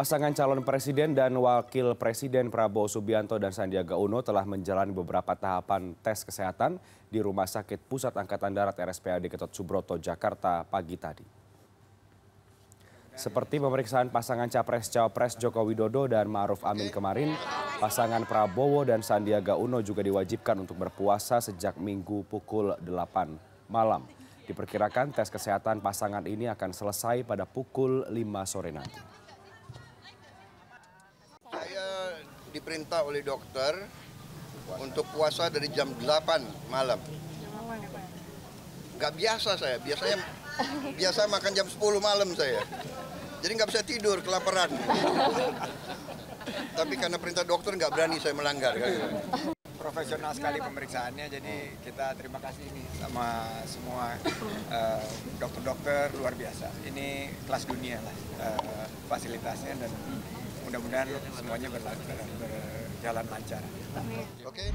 Pasangan calon presiden dan wakil presiden Prabowo Subianto dan Sandiaga Uno telah menjalani beberapa tahapan tes kesehatan di Rumah Sakit Pusat Angkatan Darat RSPAD Ketut Subroto, Jakarta pagi tadi. Seperti pemeriksaan pasangan capres-cawapres Joko Widodo dan Ma'ruf Amin kemarin, pasangan Prabowo dan Sandiaga Uno juga diwajibkan untuk berpuasa sejak minggu pukul 8 malam. Diperkirakan tes kesehatan pasangan ini akan selesai pada pukul 5 sore nanti. diperintah oleh dokter untuk puasa dari jam 8 malam. Gak biasa saya, biasanya biasa makan jam 10 malam saya. Jadi nggak bisa tidur, kelaparan. Tapi karena perintah dokter nggak berani saya melanggar profesional sekali pemeriksaannya jadi kita terima kasih ini sama semua eh, dokter-dokter uh, luar biasa ini kelas dunia lah uh, fasilitasnya dan mudah-mudahan semuanya berjalan lancar. Oke. Okay.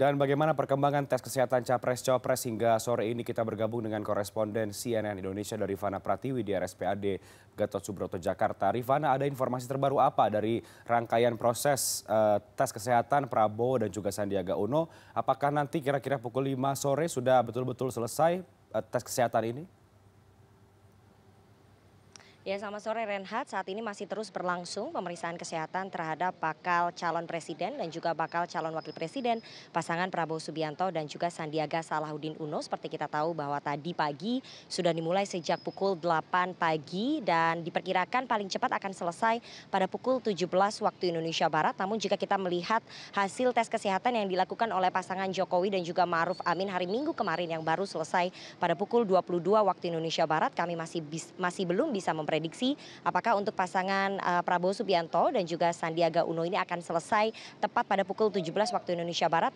Dan bagaimana perkembangan tes kesehatan Capres-Copres hingga sore ini kita bergabung dengan koresponden CNN Indonesia dari Rifana Pratiwi di RSPAD Gatot Subroto Jakarta. Rifana ada informasi terbaru apa dari rangkaian proses uh, tes kesehatan Prabowo dan juga Sandiaga Uno? Apakah nanti kira-kira pukul 5 sore sudah betul-betul selesai uh, tes kesehatan ini? Ya selamat sore Renhat, saat ini masih terus berlangsung pemeriksaan kesehatan terhadap bakal calon presiden dan juga bakal calon wakil presiden pasangan Prabowo Subianto dan juga Sandiaga Salahuddin Uno. Seperti kita tahu bahwa tadi pagi sudah dimulai sejak pukul 8 pagi dan diperkirakan paling cepat akan selesai pada pukul 17 waktu Indonesia Barat. Namun jika kita melihat hasil tes kesehatan yang dilakukan oleh pasangan Jokowi dan juga Maruf Amin hari Minggu kemarin yang baru selesai pada pukul 22 waktu Indonesia Barat, kami masih bis, masih belum bisa memperhatikan memprediksi apakah untuk pasangan eh, prabowo subianto dan juga sandiaga uno ini akan selesai tepat pada pukul 17 waktu Indonesia Barat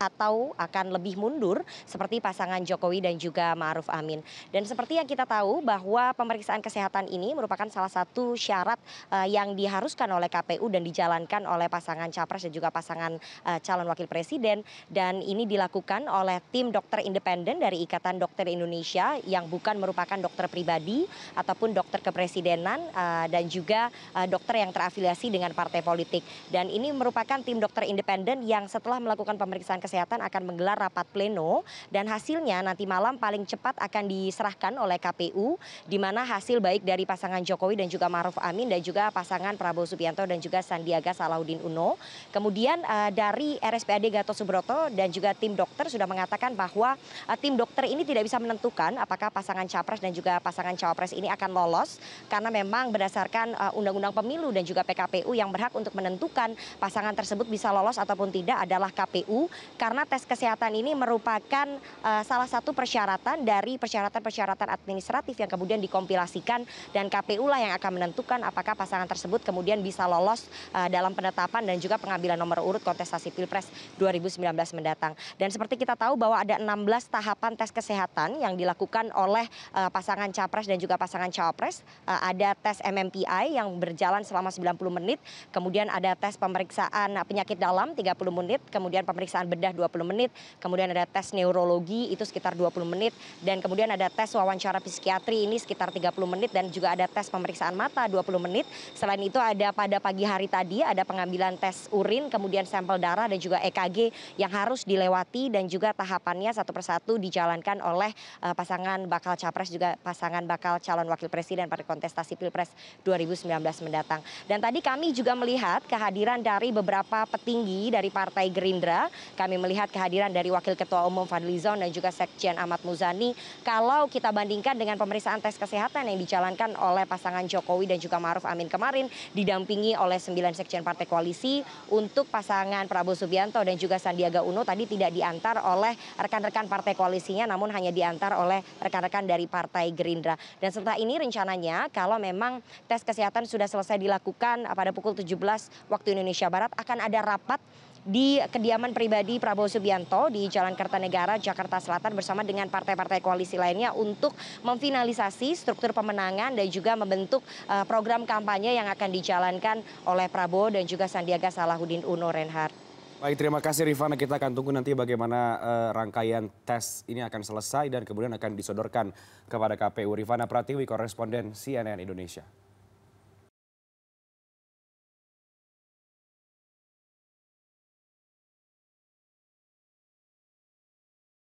atau akan lebih mundur seperti pasangan Jokowi dan juga Ma'ruf Amin. Dan seperti yang kita tahu bahwa pemeriksaan kesehatan ini merupakan salah satu syarat uh, yang diharuskan oleh KPU dan dijalankan oleh pasangan capres dan juga pasangan uh, calon wakil presiden dan ini dilakukan oleh tim dokter independen dari Ikatan Dokter Indonesia yang bukan merupakan dokter pribadi ataupun dokter kepresidenan eh, dan juga eh, dokter yang terafiliasi dengan partai politik. Dan ini merupakan tim dokter independen yang setelah melakukan pemeriksaan kesehatan akan menggelar rapat pleno dan hasilnya nanti malam paling cepat akan diserahkan oleh KPU di mana hasil baik dari pasangan Jokowi dan juga Maruf Amin dan juga pasangan Prabowo Subianto dan juga Sandiaga Salahuddin Uno. Kemudian eh, dari RSPAD Gatot Subroto dan juga tim dokter sudah mengatakan bahwa tim dokter ini tidak bisa menentukan apakah pasangan capres dan juga pasangan cawapres ini akan lolos karena memang berdasarkan uh, Undang-Undang Pemilu dan juga PKPU yang berhak untuk menentukan pasangan tersebut bisa lolos ataupun tidak adalah KPU karena tes kesehatan ini merupakan uh, salah satu persyaratan dari persyaratan-persyaratan administratif yang kemudian dikompilasikan dan KPU lah yang akan menentukan apakah pasangan tersebut kemudian bisa lolos uh, dalam penetapan dan juga pengambilan nomor urut kontestasi Pilpres 2019 mendatang. Dan seperti kita tahu bahwa ada 16 tahapan tes kesehatan yang dilakukan oleh pasangan capres dan juga pasangan cawapres Eh, ada tes MMPI yang berjalan selama 90 menit, kemudian ada tes pemeriksaan penyakit dalam 30 menit, kemudian pemeriksaan bedah 20 menit, kemudian ada tes neurologi itu sekitar 20 menit, dan kemudian ada tes wawancara psikiatri ini sekitar 30 menit, dan juga ada tes pemeriksaan mata 20 menit. Selain itu ada pada pagi hari tadi ada pengambilan tes urin, kemudian sampel darah dan juga EKG yang harus dilewati dan juga tahapannya satu persatu dijalankan oleh eh, pasangan bakal capres juga pasangan bakal calon wakil presiden kontestasi Pilpres 2019 mendatang. Dan tadi kami juga melihat kehadiran dari beberapa petinggi dari Partai Gerindra. Kami melihat kehadiran dari Wakil Ketua Umum Fadlizon dan juga Sekjen Ahmad Muzani. Kalau kita bandingkan dengan pemeriksaan tes kesehatan yang dijalankan oleh pasangan Jokowi dan juga Maruf Amin kemarin didampingi oleh 9 sekjen partai koalisi untuk pasangan Prabowo Subianto dan juga Sandiaga Uno tadi tidak diantar oleh rekan-rekan partai koalisinya namun hanya diantar oleh rekan-rekan dari Partai Gerindra. Dan setelah ini rencananya rencananya kalau memang tes kesehatan sudah selesai dilakukan eh, pada pukul 17 waktu Indonesia Barat akan ada rapat di kediaman pribadi Prabowo Subianto di Jalan Kertanegara, Jakarta Selatan bersama dengan partai-partai koalisi lainnya untuk memfinalisasi struktur pemenangan dan juga membentuk eh, program kampanye yang akan dijalankan oleh Prabowo dan juga Sandiaga Salahuddin Uno Renhard. Baik, terima kasih Rifana. Kita akan tunggu nanti bagaimana uh, rangkaian tes ini akan selesai dan kemudian akan disodorkan kepada KPU. Rifana Pratiwi, koresponden CNN Indonesia.